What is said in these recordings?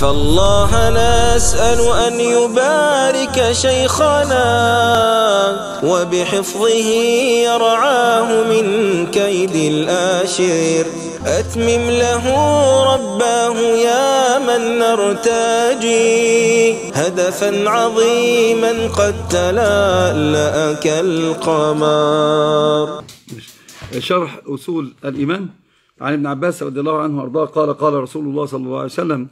فالله نسأل أن يبارك شيخنا وبحفظه يرعاه من كيد الآشر أتمم له رباه يا من نرتجي هدفا عظيما قد تلألأ كالقمر شرح أصول الإيمان عن ابن عباس رضي الله عنه وأرضاه قال قال رسول الله صلى الله عليه وسلم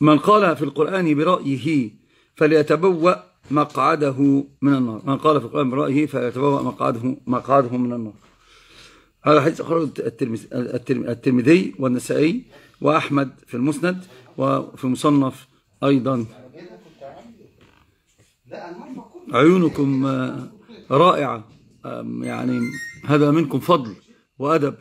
من قال في القرآن برأيه فليتبوأ مقعده من النار من قال في القرآن برأيه فليتبوأ مقعده, مقعده من النار هذا حديث أخرى الترمذي والنسائي وأحمد في المسند وفي مصنف أيضا عيونكم آه، رائعة يعني هذا منكم فضل وأدب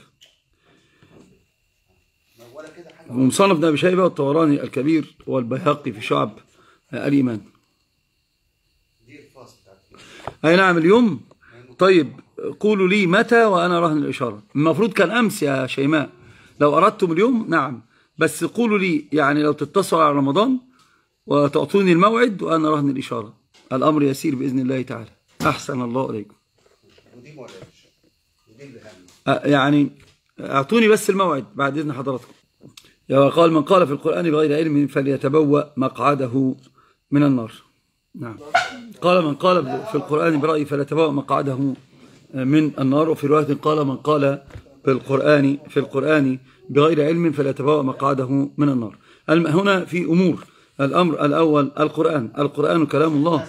ومصنف ده أبي شيبة الكبير والبيهقي في شعب الإيمان أي نعم اليوم طيب قولوا لي متى وأنا رهن الإشارة المفروض كان أمس يا شيماء لو أردتم اليوم نعم بس قولوا لي يعني لو تتصل على رمضان وتعطوني الموعد وأنا رهن الإشارة الأمر يسير بإذن الله تعالى أحسن الله إليكم يعني أعطوني بس الموعد بعد إذن حضراتكم قال من قال في القرآن بغير علم فليتبوأ مقعده من النار نعم قال من قال في القرآن برأي فليتبوأ مقعده من النار وفي رواية قال من قال في القرآن في القرآن بغير علم فليتبوأ مقعده من النار هنا في أمور الأمر الأول القرآن القرآن كلام الله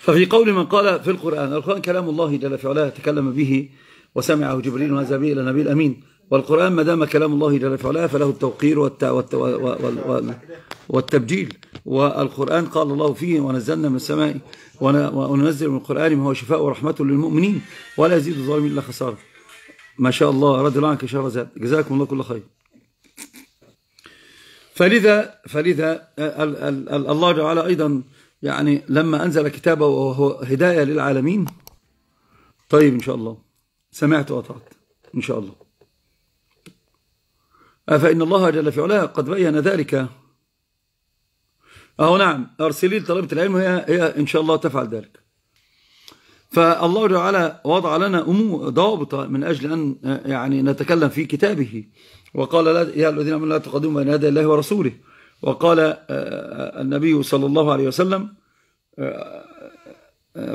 ففي قول من قال في القرآن القرآن كلام الله جل في علاه تكلم به وسمعه جبريل وهذا به إلى النبي الأمين والقرآن ما دام كلام الله جل وعلا فله التوقير والتبجيل والقرآن قال الله فيه ونزلنا من السماء وننزل من القرآن ما هو شفاء ورحمة للمؤمنين ولا يزيد الظالمين إلا خسارة ما شاء الله رد الله عنك شر زاد جزاكم الله كل خير فلذا فلذا الله تعالى أيضا يعني لما أنزل كتابه وهو هداية للعالمين طيب إن شاء الله سمعت وأطعت إن شاء الله فإن الله جل في علاه قد بين ذلك أو نعم أرسلي لطلبة العلم هي, هي إن شاء الله تفعل ذلك فالله تعالى وضع لنا ضوابط من أجل أن يعني نتكلم في كتابه وقال لا يا الذين آمنوا لا تقدموا بين يدي الله ورسوله وقال آه، آه، النبي صلى الله عليه وسلم آه،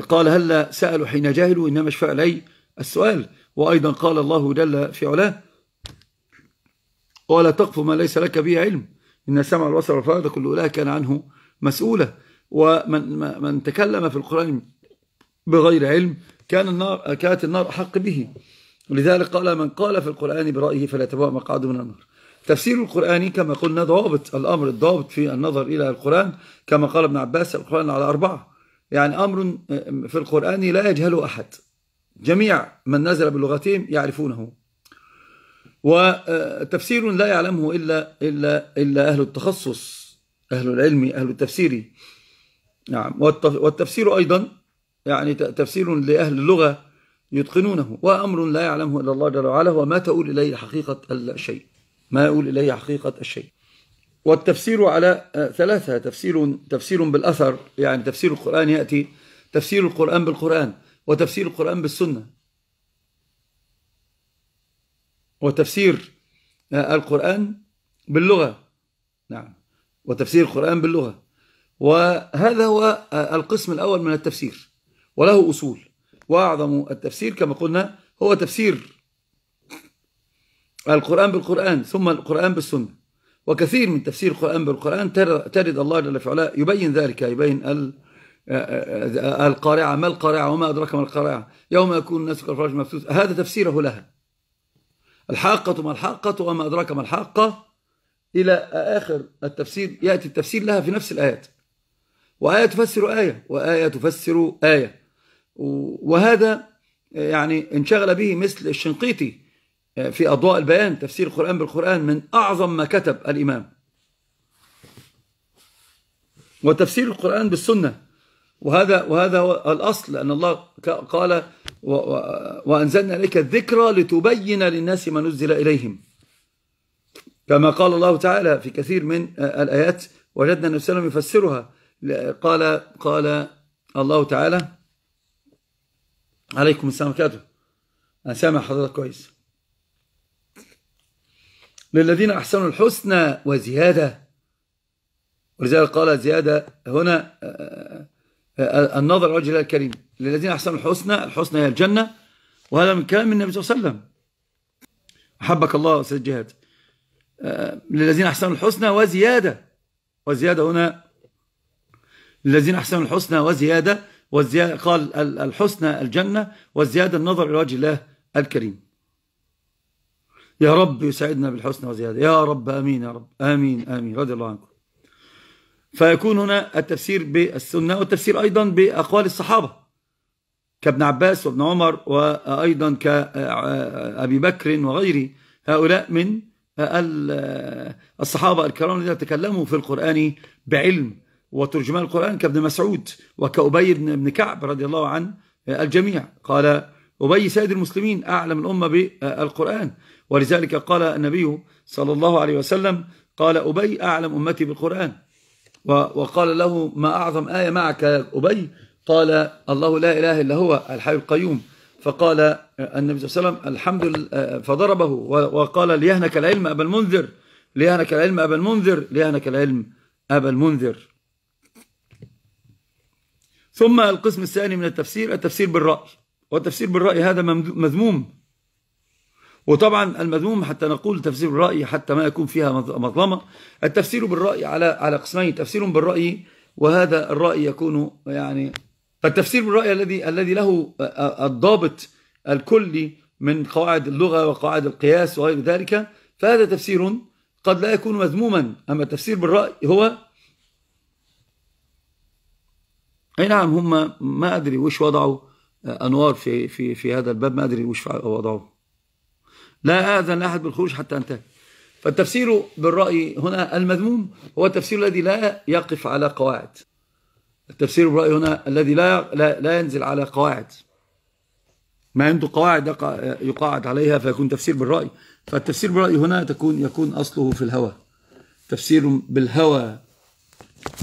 قال هلا سألوا حين جاهلوا إنما اشفع إلي السؤال وأيضا قال الله جل في علاه ولا تقف ما ليس لك به علم إن السمع والبصر والفرد كل أولئك كان عنه مسؤولا ومن من تكلم في القرآن بغير علم كان النار كانت النار أحق به لذلك قال من قال في القرآن برأيه فلا تبوأ مقعده من النار تفسير القرآن كما قلنا ضابط الأمر الضابط في النظر إلى القرآن كما قال ابن عباس القرآن على أربعة يعني أمر آه، في القرآن لا يجهله أحد جميع من نزل بلغتهم يعرفونه وتفسير لا يعلمه إلا, إلا, إلا أهل التخصص أهل العلم أهل التفسير نعم والتفسير أيضا يعني تفسير لأهل اللغة يتقنونه وأمر لا يعلمه إلا الله جل وعلا وما تقول إليه حقيقة الشيء ما يقول إليه حقيقة الشيء والتفسير على آه، ثلاثة تفسير تفسير بالأثر يعني تفسير القرآن يأتي تفسير القرآن بالقرآن وتفسير القرآن بالسنة وتفسير آه، القرآن باللغة نعم وتفسير القرآن باللغة وهذا هو آه، القسم الأول من التفسير وله أصول وأعظم التفسير كما قلنا هو تفسير القرآن بالقرآن ثم القرآن بالسنة وكثير من تفسير القرآن بالقرآن ترد الله جل في يبين ذلك يبين آه، القارعة ما القارعة وما أدراك ما القارعة يوم يكون الناس كالفراش مبثوث هذا تفسيره لها الحاقة ما الحاقة وما أدراك ما الحاقة إلى آخر التفسير يأتي التفسير لها في نفس الآيات وآية تفسر آية وآية تفسر آية وهذا يعني انشغل به مثل الشنقيطي في أضواء البيان تفسير القرآن بالقرآن من أعظم ما كتب الإمام وتفسير القرآن بالسنة وهذا وهذا هو الأصل لأن الله قال وأنزلنا إليك الذكرى لتبين للناس ما نزل إليهم كما قال الله تعالى في كثير من الآيات وجدنا النبي صلى الله عليه وسلم يفسرها قال قال الله تعالى عليكم السلام كاتب أنا سامع حضرتك كويس للذين أحسنوا الحسنى وزيادة ولذلك قال زيادة هنا آه، آه، آه، النظر وجه الكريم للذين أحسنوا الحسنى الحسنى هي الجنة وهذا من كلام النبي صلى الله عليه وسلم أحبك الله سيد جهاد آه، للذين أحسنوا الحسنى وزيادة وزيادة هنا للذين أحسنوا الحسنى وزيادة والزيادة قال الحسنى الجنة والزيادة النظر إلى وجه الله الكريم يا رب يسعدنا بالحسنى وزيادة يا رب أمين يا رب آمين آمين رضي الله عنكم فيكون هنا التفسير بالسنة والتفسير أيضا بأقوال الصحابة كابن عباس وابن عمر وأيضا كأبي بكر وغيره هؤلاء من الصحابة الكرام الذين تكلموا في القرآن بعلم وترجمان القرآن كابن مسعود وكأبي بن كعب رضي الله عن الجميع قال أبي سيد المسلمين أعلم الأمة بالقرآن ولذلك قال النبي صلى الله عليه وسلم قال أبي أعلم أمتي بالقرآن وقال له ما أعظم آية معك يا أبي قال الله لا إله إلا هو الحي القيوم فقال النبي صلى الله عليه وسلم الحمد لله آه، فضربه وقال ليهنك العلم أبا المنذر ليهنك العلم أبا المنذر ليهنك العلم أبا المنذر ثم القسم الثاني من التفسير التفسير بالرأي والتفسير بالرأي هذا مذموم وطبعا المذموم حتى نقول تفسير الرأي حتى ما يكون فيها مظلمة التفسير بالرأي على على قسمين تفسير بالرأي وهذا الرأي يكون يعني فالتفسير بالرأي الذي الذي له الضابط الكلي من قواعد اللغة وقواعد القياس وغير ذلك فهذا تفسير قد لا يكون مذموما أما التفسير بالرأي هو أي نعم هم ما أدري وش وضعوا أنوار في, في, في هذا الباب ما أدري وش وضعوا لا أذن أحد بالخروج حتى انتهى فالتفسير بالرأي هنا المذموم هو التفسير الذي لا يقف على قواعد التفسير بالرأي هنا الذي لا لا ينزل على قواعد ما عنده قواعد يقاعد عليها فيكون تفسير بالرأي فالتفسير بالرأي هنا تكون يكون أصله في الهوى تفسير بالهوى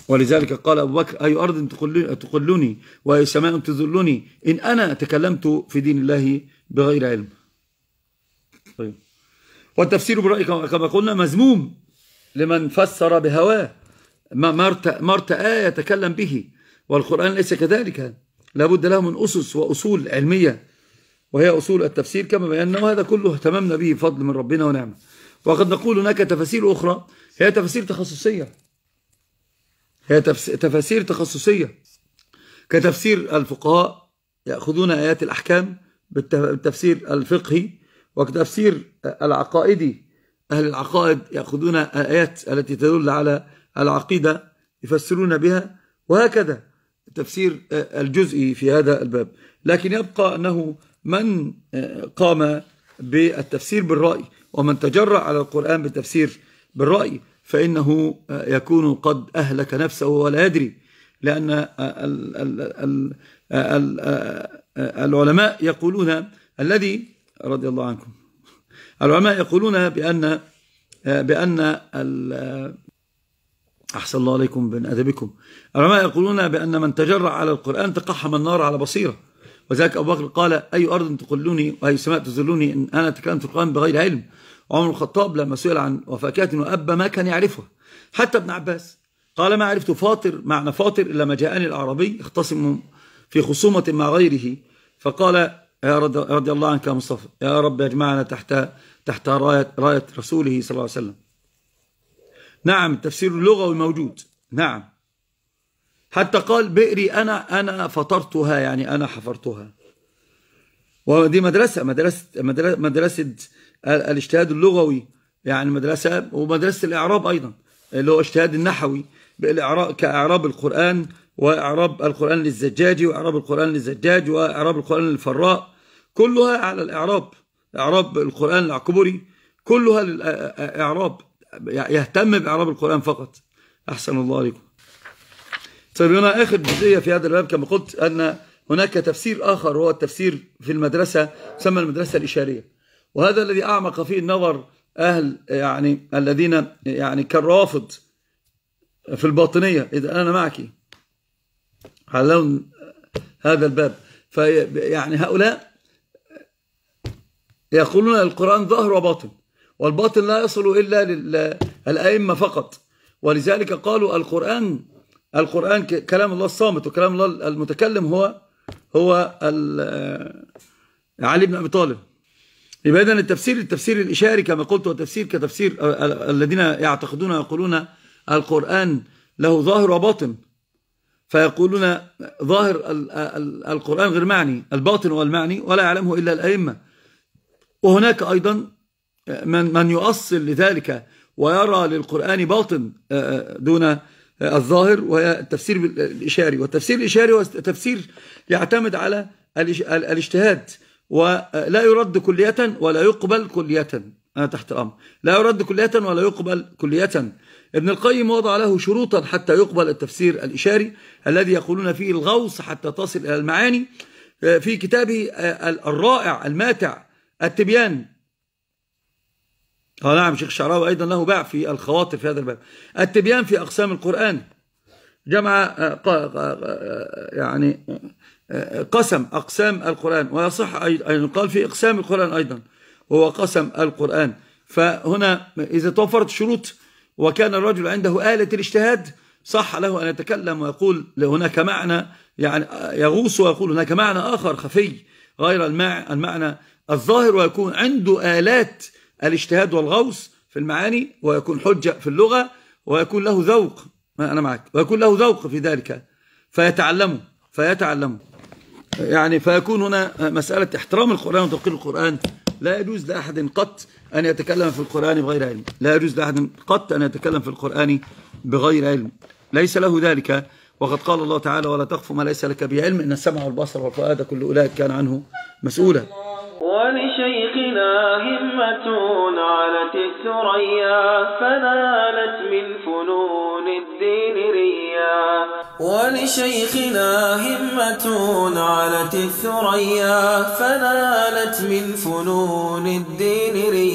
ولذلك قال أبو بكر أي أرض تقلني وأي سماء تذلني إن أنا تكلمت في دين الله بغير علم طيب والتفسير برأي كما قلنا مذموم لمن فسر بهواه ما ارتأى يتكلم به والقرآن ليس كذلك لابد له من أسس وأصول علمية وهي أصول التفسير كما بينا وهذا كله اهتممنا به بفضل من ربنا ونعمه وقد نقول هناك تفاسير أخرى هي تفاسير تخصصية هي تفاسير تخصصية كتفسير الفقهاء يأخذون آيات الأحكام بالتفسير الفقهي وكتفسير العقائدي أهل العقائد يأخذون الآيات التي تدل على العقيدة يفسرون بها وهكذا تفسير آه، الجزئي في هذا الباب لكن يبقى أنه من آه، قام بالتفسير بالرأي ومن تجرأ على القرآن بالتفسير بالرأي فإنه آه، يكون قد أهلك نفسه ولا يدري لأن العلماء يقولون الذي رضي الله عنكم العلماء يقولون بأن بأن أحسن الله عليكم من أدبكم العلماء يقولون بأن من تجرع على القرآن تقحم النار على بصيرة وذلك أبو بكر قال أي أرض تقلوني وأي سماء تزلوني إن أنا تكلمت القرآن بغير علم عمر الخطاب لما سئل عن وفاكهة وأبا ما كان يعرفها حتى ابن عباس قال ما عرفت فاطر معنى فاطر إلا ما جاءني الأعرابي اختصم في خصومة مع غيره فقال يا رضي الله عنك يا مصطفى يا رب اجمعنا تحت تحت راية, راية رسوله صلى الله عليه وسلم نعم التفسير اللغوي موجود نعم حتى قال بئري أنا أنا فطرتها يعني أنا حفرتها ودي مدرسة مدرسة مدرسة, مدرسة الاجتهاد اللغوي يعني مدرسة ومدرسة الإعراب أيضا اللي هو اجتهاد النحوي كإعراب القرآن وإعراب القرآن للزجاجي وإعراب القرآن للزجاج وإعراب القرآن للفراء كلها على الإعراب إعراب القرآن العكبري كلها للإعراب يهتم بإعراب القرآن فقط أحسن الله عليكم طيب هنا آخر جزئية في هذا الباب كما قلت أن هناك تفسير آخر هو التفسير في المدرسة يسمى المدرسة الإشارية وهذا الذي أعمق فيه النظر أهل يعني الذين يعني كالرافض في الباطنية إذا أنا معك على هذا الباب فيعني هؤلاء يقولون القرآن ظاهر وباطن والباطل لا يصل إلا للأئمة فقط ولذلك قالوا القرآن القرآن كلام الله الصامت وكلام الله المتكلم هو هو علي بن أبي طالب يبقى إذا التفسير التفسير الإشاري كما قلت والتفسير كتفسير الذين يعتقدون يقولون القرآن له ظاهر وباطن فيقولون ظاهر القرآن غير معني الباطن والمعني ولا يعلمه إلا الأئمة وهناك أيضا من, من يؤصل لذلك ويرى للقرآن باطن آه، آه، دون آه، الظاهر وهي التفسير الإشاري والتفسير الإشاري هو تفسير يعتمد على الاجتهاد ولا يرد كلية ولا يقبل كلية أنا تحت الأمر لا يرد كلية ولا يقبل كلية ابن القيم وضع له شروطا حتى يقبل التفسير الإشاري الذي يقولون فيه الغوص حتى تصل إلى المعاني في كتابه الرائع الماتع التبيان قال نعم شيخ شعراوي أيضا له باع في الخواطر في هذا الباب التبيان في أقسام القرآن جمع آه، آه، آه، يعني قسم أقسام القرآن ويصح أن يقال في أقسام القرآن أيضا هو قسم القرآن فهنا إذا توفرت شروط وكان الرجل عنده آلة الاجتهاد صح له أن يتكلم ويقول هناك معنى يعني يغوص ويقول هناك معنى آخر خفي غير المعنى الظاهر ويكون عنده آلات الاجتهاد والغوص في المعاني ويكون حجة في اللغة ويكون له ذوق ما أنا معك ويكون له ذوق في ذلك فيتعلمه فيتعلمه يعني فيكون هنا مسألة احترام القرآن وتوقير القرآن لا يجوز لأحد قط أن يتكلم في القرآن بغير علم لا يجوز لأحد قط أن يتكلم في القرآن بغير علم ليس له ذلك وقد قال الله تعالى ولا تقف ما ليس لك بعلم إن السمع والبصر والفؤاد كل أولئك كان عنه مسؤولا ولشيخنا همة علت الثريا فنالت من فنون الدين ريا ولشيخنا همة علت الثريا فنالت من فنون الدين ريا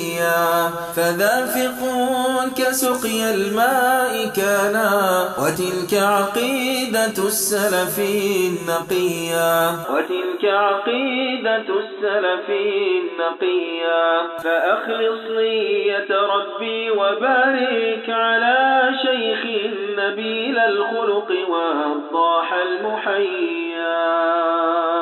فذافقون كسقي الماء كانا وتلك عقيدة السلف النقيا وتلك عقيدة السلف النقيا فأخلص نية ربي وبارك على شيخ نبيل الخلق والضاح المحيا